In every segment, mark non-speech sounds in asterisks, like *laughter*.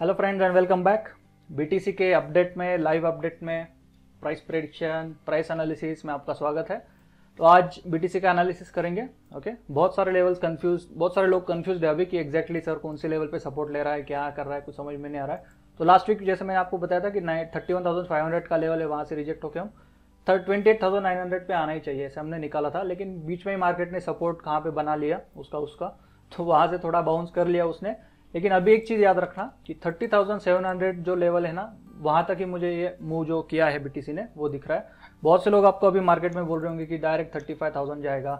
Hello friends and welcome back BTC के update में live update में प्राइस प्रेडिक्शन प्राइस एनालिसिस में आपका स्वागत है तो आज बीटीसी का एनालिसिस करेंगे ओके बहुत सारे लेवल्स कंफ्यूज बहुत सारे लोग कंफ्यूज है अभी कि एक्जैक्टली exactly सर कौन से लेवल पे सपोर्ट ले रहा है क्या कर रहा है कुछ समझ में नहीं आ रहा है तो लास्ट वीक जैसे मैंने आपको बताया था कि nine thirty one thousand five hundred का लेवल है वहाँ से रिजेक्ट होकर हम third twenty eight thousand nine hundred आना ही चाहिए ऐसे हमने निकाला था लेकिन बीच में ही मार्केट ने सपोर्ट कहाँ पर बना लिया उसका उसका तो वहाँ से थोड़ा बाउंस कर लिया उसने लेकिन अभी एक चीज़ याद रखना कि 30,700 जो लेवल है ना वहाँ तक ही मुझे ये मूव जो किया है बीटीसी ने वो दिख रहा है बहुत से लोग आपको अभी मार्केट में बोल रहे होंगे कि डायरेक्ट 35,000 जाएगा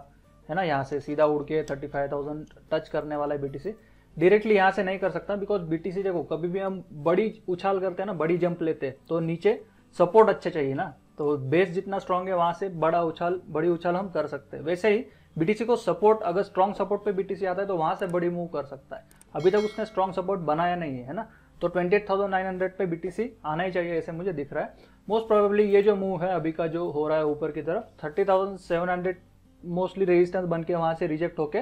है ना यहाँ से सीधा उड़ के 35,000 टच करने वाला है बीटीसी डायरेक्टली यहाँ से नहीं कर सकता बिकॉज बीटीसी देखो कभी भी हम बड़ी उछाल करते हैं ना बड़ी जंप लेते हैं तो नीचे सपोर्ट अच्छे चाहिए ना तो बेस जितना स्ट्रांग है वहाँ से बड़ा उछाल बड़ी उछाल हम कर सकते हैं वैसे ही बीटीसी को सपोर्ट अगर स्ट्रांग सपोर्ट पे बीटीसी आता है तो वहाँ से बड़ी मूव कर सकता है अभी तक उसने स्ट्रॉन्ग सपोर्ट बनाया नहीं है, ना तो 28,900 पे बीटीसी आना ही चाहिए ऐसे मुझे दिख रहा है मोस्ट प्रोबेबली ये जो मूव है अभी का जो हो रहा है ऊपर की तरफ 30,700 मोस्टली रेजिस्टेंस बन के वहाँ से रिजेक्ट होके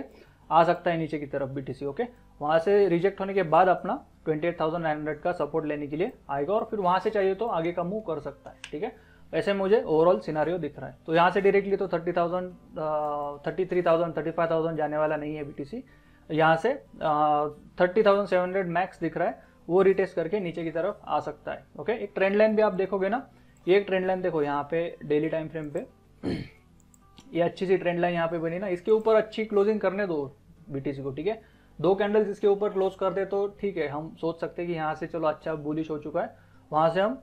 आ सकता है नीचे की तरफ बीटीसी ओके वहाँ से रिजेक्ट होने के बाद अपना 28,900 का सपोर्ट लेने के लिए आएगा और फिर वहाँ से चाहिए तो आगे का मूव कर सकता है ठीक है ऐसे मुझे ओवरऑल सिनारियो दिख रहा है तो यहाँ से डायरेक्टली तो thirty thousand thirty three thousand thirty five thousand जाने वाला नहीं है बी यहाँ से thirty thousand seven hundred max दिख रहा है वो रिटेस्ट करके नीचे की तरफ आ सकता है ओके एक ट्रेंड लाइन भी आप देखोगे ना ये एक ट्रेंड लाइन देखो यहाँ पे डेली टाइम फ्रेम पे *clears throat* ये अच्छी सी ट्रेंड लाइन यहाँ पे बनी ना इसके ऊपर अच्छी क्लोजिंग करने दो बीटीसी को ठीक है दो कैंडल्स इसके ऊपर क्लोज कर दे तो ठीक है हम सोच सकते हैं कि यहाँ से चलो अच्छा बुलिश हो चुका है वहाँ से हम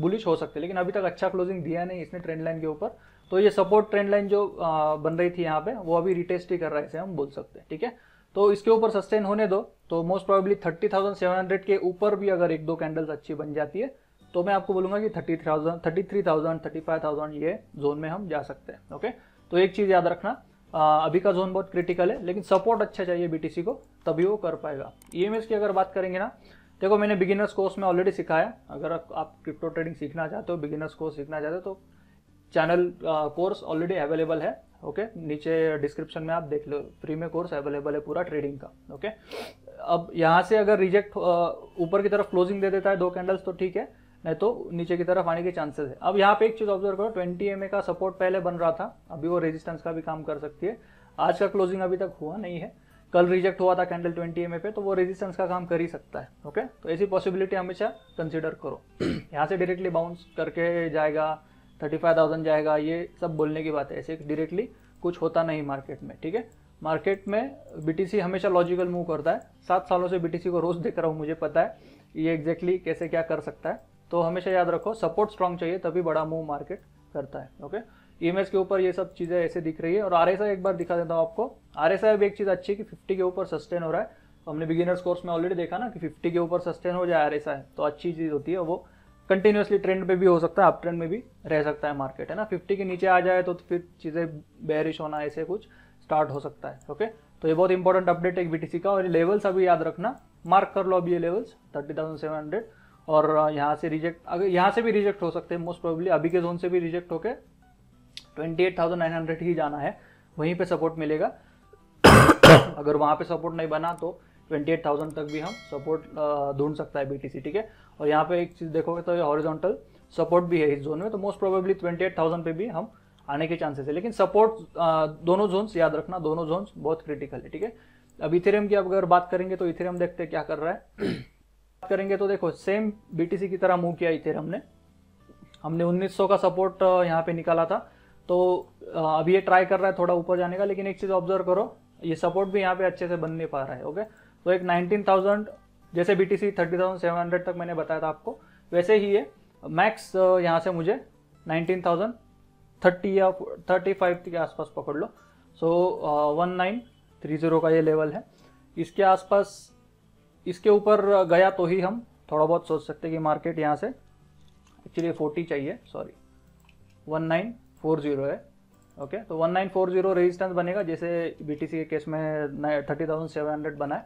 बुलिश हो सकते हैं लेकिन अभी तक अच्छा क्लोजिंग दिया नहीं इसने ट्रेंड लाइन के ऊपर तो ये सपोर्ट ट्रेंड लाइन जो आ, बन रही थी यहाँ पे वो अभी रिटेस्ट ही कर रहा है इसे हम बोल सकते हैं ठीक है तो इसके ऊपर सस्टेन होने दो तो मोस्ट सेवन 30,700 के ऊपर भी अगर एक दो कैंडल्स अच्छी बन जाती है तो मैं आपको बोलूंगा कि 30,000, 33,000, 35,000 ये जोन में हम जा सकते हैं ओके तो एक चीज़ याद रखना आ, अभी का जोन बहुत क्रिटिकल है लेकिन सपोर्ट अच्छा चाहिए बीटीसी को तभी वो कर पाएगा ई e की अगर बात करेंगे ना देखो मैंने बिगिनर्स कोर्स में ऑलरेडी सिखाया अगर आप क्रिप्टो ट्रेडिंग सीखना चाहते हो बिगिनर्स कोर्स सीखना चाहते हो तो चैनल कोर्स ऑलरेडी अवेलेबल है ओके okay? नीचे डिस्क्रिप्शन में आप देख लो फ्री में कोर्स अवेलेबल है पूरा ट्रेडिंग का ओके okay? अब यहाँ से अगर रिजेक्ट uh, ऊपर की तरफ क्लोजिंग दे देता है दो कैंडल्स तो ठीक है नहीं तो नीचे की तरफ आने के चांसेस है अब यहाँ पे एक चीज ऑब्जर्व करो 20 एम का सपोर्ट पहले बन रहा था अभी वो रेजिस्टेंस का भी काम कर सकती है आज का क्लोजिंग अभी तक हुआ नहीं है कल रिजेक्ट हुआ था कैंडल 20 एम पे तो वो रेजिस्टेंस का काम कर ही सकता है ओके तो ऐसी पॉसिबिलिटी हमेशा कंसिडर करो *clears throat* यहाँ से डायरेक्टली बाउंस करके जाएगा थर्टी फाइव थाउजेंड जाएगा ये सब बोलने की बात है ऐसे डायरेक्टली कुछ होता नहीं मार्केट में ठीक है मार्केट में बीटीसी हमेशा लॉजिकल मूव करता है सात सालों से बीटीसी को रोज़ देख रहा हूँ मुझे पता है ये एग्जैक्टली exactly कैसे क्या कर सकता है तो हमेशा याद रखो सपोर्ट स्ट्रांग चाहिए तभी बड़ा मूव मार्केट करता है ओके ई e के ऊपर ये सब चीज़ें ऐसे दिख रही है और आर एक बार दिखा देता हूँ आपको आर भी एक चीज़ अच्छी है कि फिफ्टी के ऊपर सस्टेन हो रहा है हमने बिगिनर्स कोर्स में ऑलरेडी देखा ना कि फिफ्टी के ऊपर सस्टेन हो जाए आर तो अच्छी चीज़ होती है वो कंटिन्यूसली ट्रेंड पे भी हो सकता है अप ट्रेंड में भी रह सकता है मार्केट है ना फिफ्टी के नीचे आ जाए तो, फिर चीज़ें बैरिश होना ऐसे कुछ स्टार्ट हो सकता है ओके तो ये बहुत इंपॉर्टेंट अपडेट है बी का और लेवल्स अभी याद रखना मार्क कर लो अभी ये levels thirty thousand seven hundred और यहाँ से रिजेक्ट अगर यहाँ से भी रिजेक्ट हो सकते हैं मोस्ट प्रोबेबली अभी के जोन से भी रिजेक्ट होकर twenty eight thousand nine hundred ही जाना है वहीं पर सपोर्ट मिलेगा *coughs* अगर वहाँ पर सपोर्ट नहीं बना तो 28,000 तक भी हम सपोर्ट ढूंढ सकता है बीटीसी ठीक है और यहाँ पे एक चीज़ देखोगे तो ये हॉरिजॉन्टल सपोर्ट भी है इस जोन में तो मोस्ट प्रोबेबली 28,000 पे भी हम आने के चांसेस है लेकिन सपोर्ट दोनों जोन्स याद रखना दोनों जोन्स बहुत क्रिटिकल है ठीक है अब इथेरियम की अगर बात करेंगे तो इथेरियम देखते क्या कर रहा है बात करेंगे तो देखो सेम बी की तरह मूव किया इथेरियम ने हमने उन्नीस का सपोर्ट यहाँ पर निकाला था तो अभी ये ट्राई कर रहा है थोड़ा ऊपर जाने का लेकिन एक चीज़ ऑब्जर्व करो ये सपोर्ट भी यहाँ पे अच्छे से बन नहीं पा रहा है ओके तो एक नाइनटीन थाउजेंड जैसे B T C thirty thousand seven hundred तक मैंने बताया था आपको वैसे ही ये मैक्स यहाँ से मुझे नाइनटीन थाउजेंड थर्टी या थर्टी फाइव के आसपास पकड़ लो so one nine three zero का ये लेवल है इसके आसपास इसके ऊपर गया तो ही हम थोड़ा बहुत सोच सकते कि मार्केट यहाँ से एक्चुअली फोर्टी चाहिए sorry one nine four zero है ओके तो one nine four zero resistance बनेगा जैसे बी के केस में थर्टी थाउजेंड सेवन हंड्रेड बनाए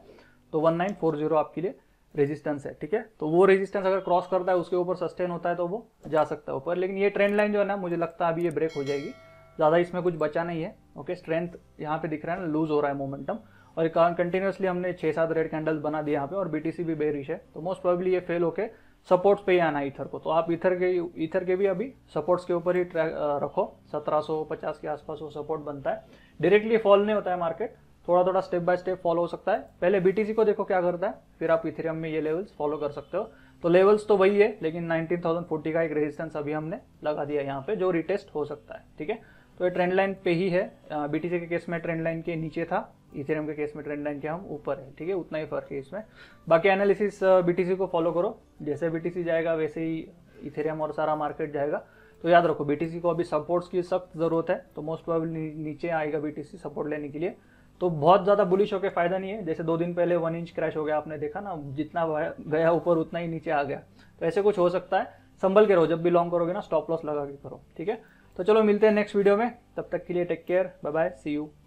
तो 1940 आपके लिए रेजिस्टेंस है ठीक है तो वो रेजिस्टेंस अगर क्रॉस करता है उसके ऊपर सस्टेन होता है तो वो जा सकता है ऊपर लेकिन ये ट्रेंड लाइन जो है ना मुझे लगता है अभी ये ब्रेक हो जाएगी ज़्यादा इसमें कुछ बचा नहीं है ओके स्ट्रेंथ यहाँ पे दिख रहा है ना लूज हो रहा है मोमेंटम और कंटिन्यूसली हमने छः सात रेड कैंडल्स बना दिए यहाँ पे और सी भी बेरिश है तो मोस्ट प्रॉबली ये फेल होके सपोर्ट्स पे ही आना इथर को तो आप इथर के इथर के भी अभी सपोर्ट्स के ऊपर ही ट्रैक रखो 1750 के आसपास वो सपोर्ट बनता है डायरेक्टली फॉल नहीं होता है मार्केट थोड़ा थोड़ा स्टेप बाय स्टेप फॉलो हो सकता है पहले बीटीसी को देखो क्या करता है फिर आप इथेरियम में ये लेवल्स फॉलो कर सकते हो तो लेवल्स तो वही है लेकिन 19,040 का एक रेजिस्टेंस अभी हमने लगा दिया यहाँ पे जो रिटेस्ट हो सकता है ठीक है तो ये ट्रेंड लाइन पे ही है बीटीसी के केस में ट्रेंड लाइन के नीचे था इथेरियम के केस में ट्रेंड लाइन के हम ऊपर है ठीक है उतना ही फर्क है इसमें बाकी एनालिसिस बीटीसी को फॉलो करो जैसे बीटीसी जाएगा वैसे ही इथेरियम और सारा मार्केट जाएगा तो याद रखो बीटीसी को अभी सपोर्ट्स की सख्त ज़रूरत है तो मोस्ट प्रोबेबली नीचे आएगा बीटीसी सपोर्ट लेने के लिए तो बहुत ज़्यादा बुलिश होकर फ़ायदा नहीं है जैसे दो दिन पहले वन इंच क्रैश हो गया आपने देखा ना जितना गया ऊपर उतना ही नीचे आ गया तो ऐसे कुछ हो सकता है संभल के रहो जब भी लॉन्ग करोगे ना स्टॉप लॉस लगा के करो ठीक है तो चलो मिलते हैं नेक्स्ट वीडियो में तब तक के लिए take care bye bye see you